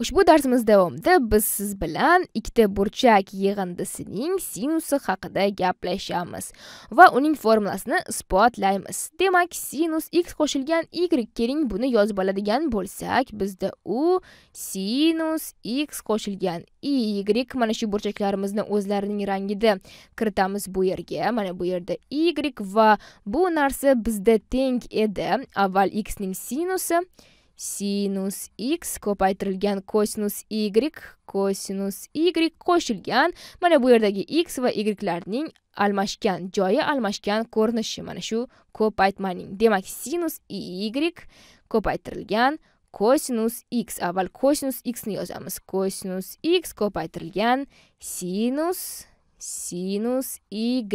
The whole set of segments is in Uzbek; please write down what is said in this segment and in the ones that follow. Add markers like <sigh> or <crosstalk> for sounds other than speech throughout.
ushbu darsimiz davomida biz siz bilan ikkita burchak yig'indisining sinusi haqida gaplashamiz va uning formulasini isbotlaymiz demak sinus x qo'shilgan y keling buni yozib oladigan bo'lsak bizda u sinus x qo'shilgan y mana shu burchaklarimizni o'zlarining rangida kiritamiz bu yerga mana bu yerda y va bu narsa bizda teng edi avval x ning sinusi sinus x ko'paytirilgan kosinus y kosinus y qo'shilgan mana bu yerdagi x va ylarning almashgan joyi almashgan ko'rinishi mana shu ko'paytmaning demak sinus y ko'paytirilgan kosinus x avval kosinus x ni yozamiz kosinus x ko'paytirilgan sinus sinus y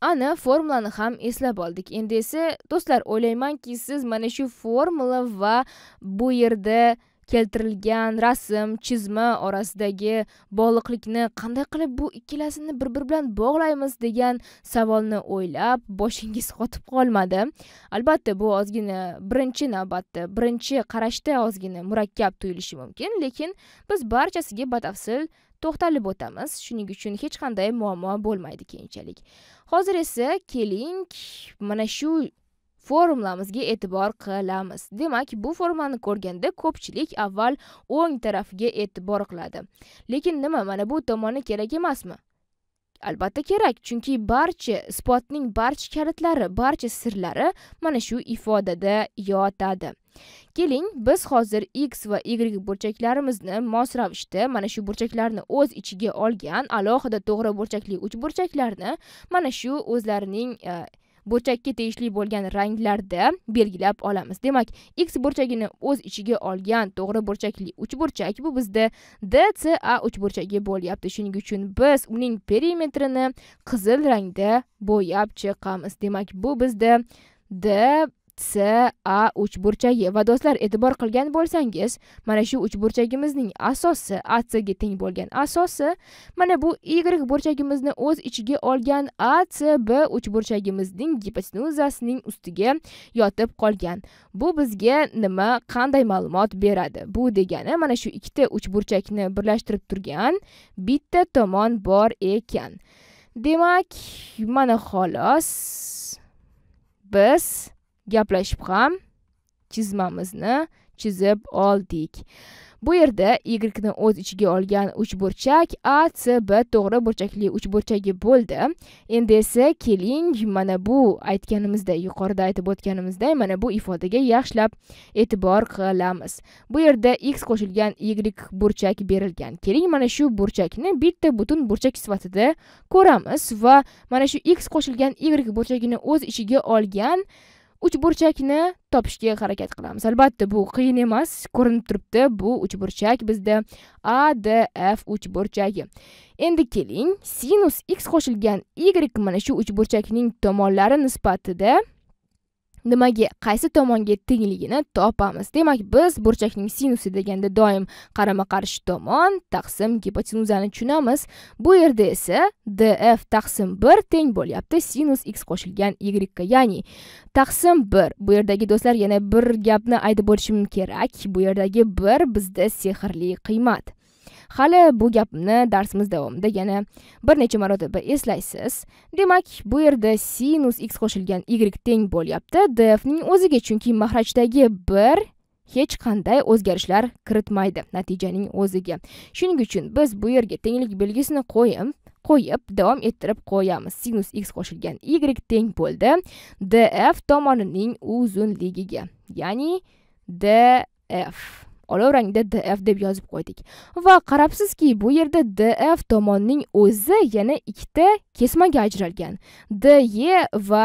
ana formulani ham eslab oldik endi esa do'stlar o'ylaymanki siz mana shu formula va bu yerda keltirilgan rasm chizma orasidagi bog'liqlikni qanday qilib bu ikkalasini bir biri bilan bog'laymiz degan savolni o'ylab boshingiz <laughs> qotib qolmadi albatta bu ozgina birinchi navbatda birinchi qarashda ozgina murakkab tuyulishi mumkin lekin biz barchasiga batafsil to'xtalib o'tamiz shuning uchun hech qanday muammo bo'lmaydi keyinchalik hozir esa keling mana shu formulamizga e'tibor qilamiz demak bu formulani ko'rganda ko'pchilik avval o'ng tarafiga e'tibor qiladi lekin nima mana bu tomoni kerak emasmi albatta kerak chunki barcha isbotning barcha kalitlari barcha sirlari mana shu ifodada yotadi keling biz hozir x va y burchaklarimizni mos ravishda mana shu burchaklarni o'z ichiga olgan alohida to'g'ri burchakli uchburchaklarni mana shu o'zlarining e, burchakka tegishli bo'lgan ranglarda belgilab olamiz demak x burchagini o'z ichiga olgan to'g'ri burchakli uchburchak bu bizda dca uchburchagi bo'lyapti shuning uchun biz uning perimetrini qizil rangda bo'yab chiqamiz demak bu bizda d c a uchburchagi va do'stlar e'tibor qilgan bo'lsangiz mana shu uchburchagimizning asosi a c ga teng bo'lgan asosi mana bu y burchagimizni o'z ichiga olgan a c b uchburchagimizning gipotenuzasining ustiga yotib qolgan bu bizga nima qanday ma'lumot beradi bu degani mana shu ikkita uchburchakni birlashtirib turgan bitta tomon bor ekan demak mana xolos biz gaplashib ham chizmamizni chizib oldik bu yerda y ni o'z ichiga olgan uchburchak a c b to'g'ri burchakli burchagi bo'ldi endi esa keling mana bu aytganimizda, yuqorida aytib o'tganimizdek mana bu ifodaga yaxshilab e'tibor qilamiz bu yerda x qo'shilgan y burchak berilgan keling mana shu burchakni bitta butun burchak sifatida ko'ramiz va mana shu x qo'shilgan y burchagini o'z ichiga olgan uchburchakni topishga harakat qilamiz albatta bu qiyin emas ko'rinib turibdi bu uchburchak bizda a d f uchburchagi endi keling sinus x qo'shilgan y mana shu uchburchakning tomonlari nisbatida nimaga qaysi tomonga tengligini topamiz demak biz burchakning sinusi deganda doim qarama qarshi tomon taqsim gipotenuzani tushunamiz bu yerda esa df taqsim bir teng bo'lyapti sinus x qo'shilgan y ga ya'ni taqsim bir bu yerdagi do'stlar yana bir gapni aytib o'tishim kerak bu yerdagi bir bizda sehrli qiymat hali bu gapni darsimiz davomida yana bir necha marotaba eslaysiz demak bu yerda sinus x qo'shilgan y teng bo'lyapti dfning o'ziga chunki mahrajdagi bir hech qanday o'zgarishlar kiritmaydi natijaning o'ziga shuning uchun biz bu yerga tenglik belgisini qo'yib qo'yib davom ettirib qo'yamiz sinus x qo'shilgan y teng bo'ldi df tomonining uzunligiga ya'ni df olovrangda df deb yozib qo'ydik va qarabsizki bu yerda df tomonning o'zi yana ikkita kesmaga ajralgan de va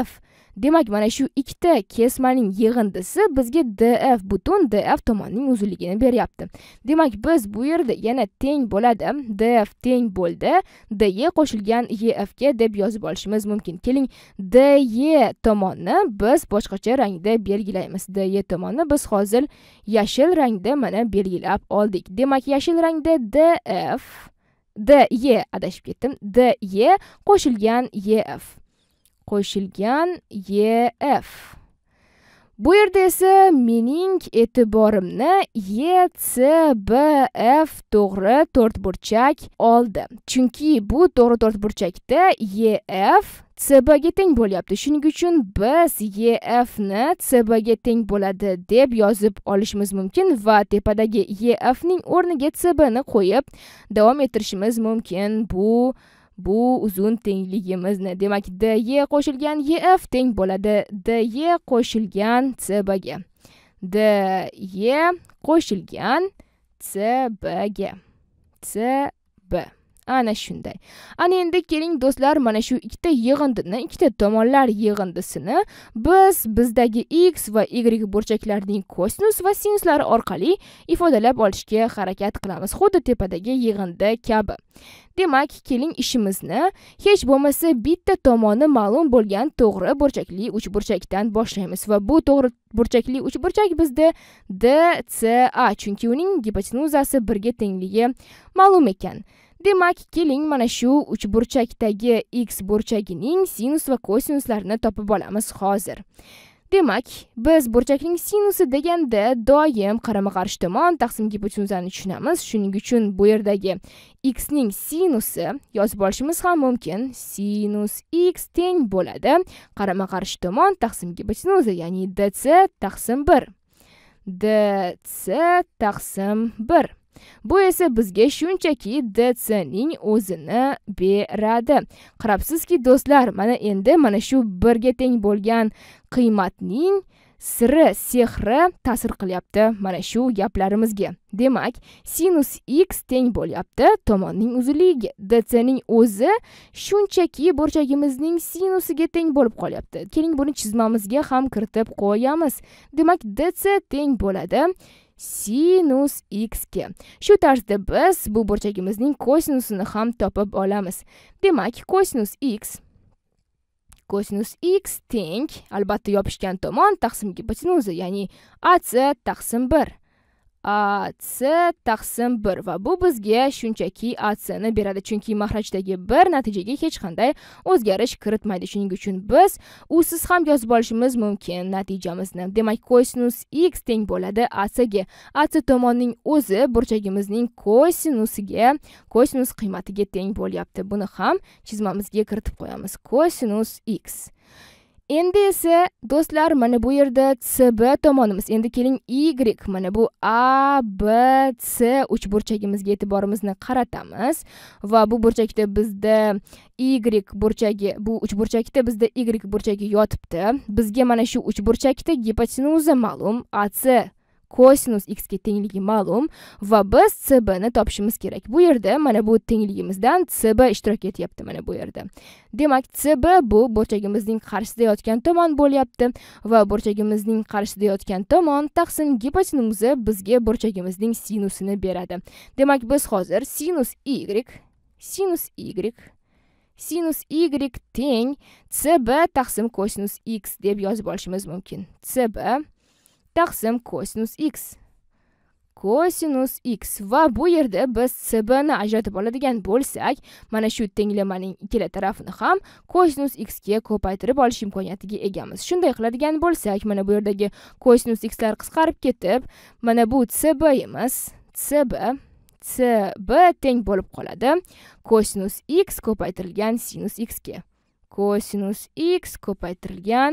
ef demak mana shu ikkita kesmaning yig'indisi bizga df butun df tomonining uzunligini beryapti demak biz bu yerda yana teng bo'ladi df teng bo'ldi DE qo'shilgan efga deb yozib olishimiz mumkin keling DE tomonni biz boshqacha rangda belgilaymiz DE tomonni biz hozir yashil rangda mana belgilab oldik demak yashil rangda df DE adashib ketdim DE qo'shilgan ef qo'shilgan ef bu yerda esa mening e'tiborimni ycbf e to'g'ri to'rtburchak oldi chunki bu to'g'ri to'rtburchakda ef cbga teng bo'lyapti shuning uchun biz efni cbga teng bo'ladi deb yozib olishimiz mumkin va tepadagi efning o'rniga cbni qo'yib davom ettirishimiz mumkin bu bu uzun tengligimizni demak dy qo'shilgan ef teng bo'ladi dy qo'shilgan cbga dy qo'shilgan cbga cb ana shunday ana endi keling do'stlar mana shu ikkita yig'indini ikkita tomonlar yig'indisini biz bizdagi x va y burchaklarining kosinus va sinuslari orqali ifodalab olishga harakat qilamiz xuddi tepadagi yig'indi kabi demak keling ishimizni hech bo'lmasa bitta tomoni ma'lum bo'lgan to'g'ri burchakli uchburchakdan boshlaymiz va bu to'g'ri burchakli uchburchak bizda dca chunki uning gipotenuzasi birga tengligi ma'lum ekan demak keling mana shu uchburchakdagi x burchagining sinus va kosinuslarini topib olamiz hozir demak biz burchakning sinusi deganda doim qarama qarshi tomon taqsim gipotenuzani tushunamiz shuning uchun bu yerdagi x ning sinusi yozib olishimiz ham mumkin sinus x teng bo'ladi qarama qarshi tomon taqsim gipotenuza ya'ni dc taqsim bir dc taqsim bir bu esa bizga shunchaki ning o'zini beradi qarabsizki do'stlar mana endi mana shu birga teng bo'lgan qiymatning siri sehri ta'sir qilyapti mana shu gaplarimizga demak sinus x teng bo'lyapti tomonning uzunligiga ning o'zi shunchaki burchagimizning sinusiga teng bo'lib qolyapti keling buni chizmamizga ham kiritib qo'yamiz demak dc teng bo'ladi sinus ga. shu tarzda biz bu burchagimizning kosinusini ham topib olamiz demak kosinus x kosinus x teng albatta yopishgan tomon taqsim gipotenuza ya'ni ac taqsim 1. c taqsim bir va bu bizga shunchaki acni beradi chunki mahrajdagi bir natijaga hech qanday o'zgarish kiritmaydi shuning uchun biz usiz ham yozib olishimiz mumkin natijamizni demak kosinus x teng bo'ladi acga ac tomonning o'zi burchagimizning kosinusiga kosinus qiymatiga teng bo'lyapti buni ham chizmamizga kiritib qo'yamiz kosinus x endi esa do'stlar mana bu yerda cb tomonimiz endi keling y mana bu a b c uch burchagimizga e'tiborimizni qaratamiz va bu burchakda bizda y burchagi bu uch burchakda bizda y burchagi yotibdi bizga mana shu uch burchakda gipotenuza ma'lum ac kosinus x ga tengligi ma'lum va biz cb ni topishimiz kerak bu yerda mana bu tengligimizdan cb ishtirok etyapti mana bu yerda demak cb bu burchagimizning qarshisida yotgan tomon bo'lyapti va burchagimizning qarshisida yotgan tomon taqsim gipotenuza bizga burchagimizning sinusini beradi demak biz hozir sinus y sinus y sinus y teng cb taqsim kosinus x deb yozib olishimiz mumkin cb taqsim kosinus x kosinus x va bu yerda biz cbni ajratib oladigan bo'lsak mana shu tenglamaning ikkala tarafini ham kosinus x ga ko'paytirib olish imkoniyatiga egamiz shunday qiladigan bo'lsak mana bu yerdagi kosinus x lar qisqarib ketib mana bu cb emas cb cb teng bo'lib qoladi kosinus x ko'paytirilgan sinus x ga kosinus x ko'paytirilgan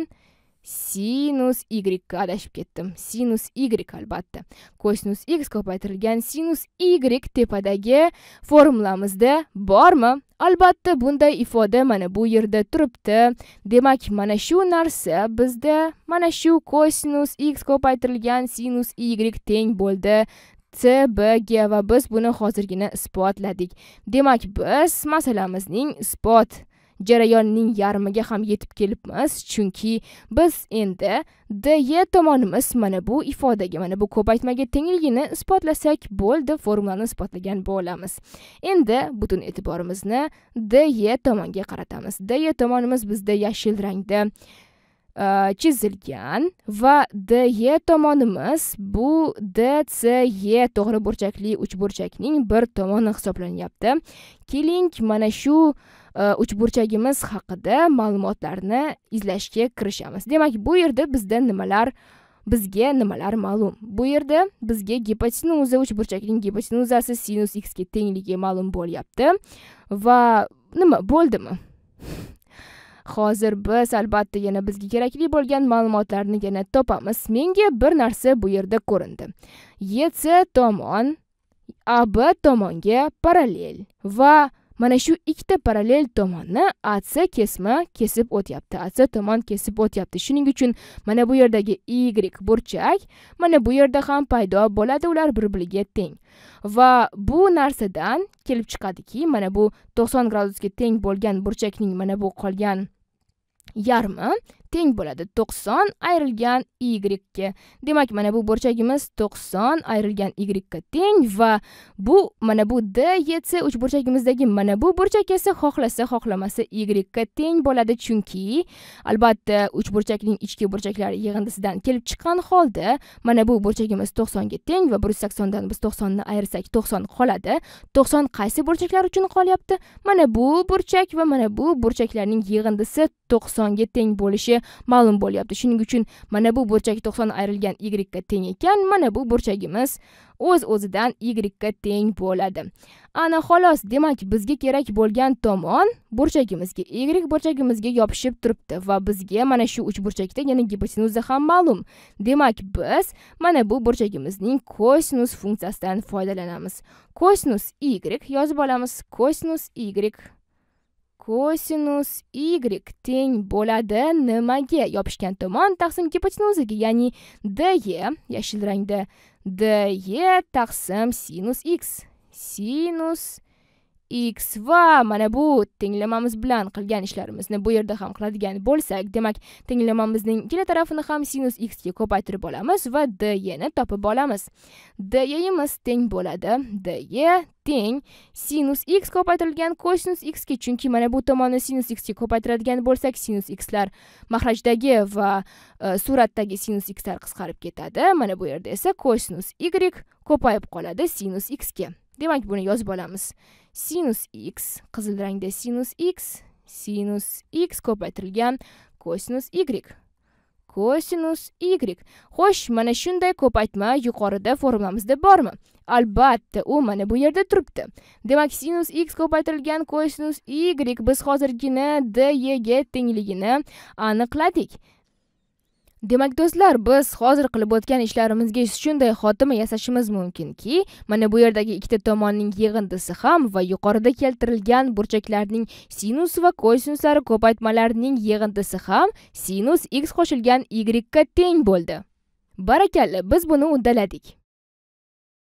sinus y ga adashib ketdim sinus y albatta kosinus x ko'paytirilgan sinus y tepadagi formulamizda bormi albatta bunday ifoda mana bu yerda turibdi demak mana shu narsa bizda mana shu kosinus x ko'paytirilgan sinus y teng bo'ldi c b g va biz buni hozirgina isbotladik demak biz masalamizning isbot jarayonning yarmiga ham yetib kelibmiz chunki biz endi dy tomonimiz mana bu ifodaga mana bu ko'paytmaga tengligini isbotlasak bo'ldi formulani isbotlagan bo'lamiz endi butun e'tiborimizni dy tomonga qaratamiz dy tomonimiz bizda yashil rangda chizilgan va DE tomonimiz bu DCE to'g'ri burchakli uchburchakning bir tomoni hisoblanyapti. Keling, mana shu uchburchagimiz haqida ma'lumotlarni izlashga kirishamiz. Demak, bu yerda bizda nimalar bizga nimalar ma'lum bu yerda bizga gipotenuza uchburchakning gipotenuzasi sinus x ga tengligi ma'lum bo'lyapti va nima bo'ldimi hozir biz albatta yana bizga kerakli bo'lgan ma'lumotlarni yana topamiz menga bir narsa bu yerda ko'rindi yc tomon ab tomonga parallel va mana shu ikkita parallel tomonni atsa kesma kesib o'tyapti atsa tomon kesib o'tyapti shuning uchun mana bu yerdagi y burchak mana bu yerda ham paydo bo'ladi ular bir biriga teng va bu narsadan kelib chiqadiki mana bu 90 gradusga teng bo'lgan burchakning mana bu qolgan yarmi teng bo'ladi 90 ayrilgan y ga demak mana bu burchagimiz 90 ayrilgan y ga teng va bu mana bu d yc uch burchagimizdagi mana bu burchak esa xohlasa xohlamasa y ga teng bo'ladi chunki albatta uch burchakning ichki burchaklari yig'indisidan kelib chiqqan holda mana bu burchagimiz 90 ga teng va 180 dan biz 90 ni ayirsak 90 qoladi 90 qaysi burchaklar uchun qolyapti mana bu burchak va mana bu burchaklarning yig'indisi 90 ga teng bo'lishi ma'lum bo'lyapti shuning uchun mana bu burchak to'qson ayrilgan yga teng ekan mana bu burchagimiz o'z uz o'zidan yga teng bo'ladi ana xolos demak bizga kerak bo'lgan tomon burchagimizga y burchagimizga yopishib turibdi va bizga mana shu uchburchakda yana gipotenuza ham ma'lum demak biz mana bu burchagimizning kosinus funksiyasidan foydalanamiz kosinus y yozib olamiz kosinus y косинус y тең бола д нимаге ёпишган томон тақсим гипотенузаге e. яъни де яшил рангда де e, таксим синус x синус x va mana bu tenglamamiz bilan qilgan ishlarimizni bu yerda ham qiladigan bo'lsak demak tenglamamizning ikkala tarafini ham sinus x ga ko'paytirib olamiz va dy ni topib olamiz dyimiz teng bo'ladi dy teng sinus x ko'paytirilgan kosinus x ga chunki mana bu tomonni sinus x ga ko'paytiradigan bo'lsak sinus x lar mahrajdagi va e, suratdagi sinus x lar qisqarib ketadi mana bu yerda esa kosinus y ko'payib qoladi sinus x ga demak buni yozib olamiz sinus x qizil rangda sinus x sinus x ko'paytirilgan kosinus y kosinus y xo'sh mana shunday ko'paytma yuqorida formulamizda bormi albatta u mana bu yerda turibdi demak sinus x ko'paytirilgan kosinus y biz hozirgina dyga tengligini aniqladik demak do'stlar biz hozir qilib o'tgan ishlarimizga shunday xotima yasashimiz mumkinki mana bu yerdagi ikkita tomonning yig'indisi ham va yuqorida keltirilgan burchaklarning sinus va kosinuslari ko'paytmalarining yig'indisi ham sinus x qo'shilgan y ga teng bo'ldi barakalli biz buni uddaladik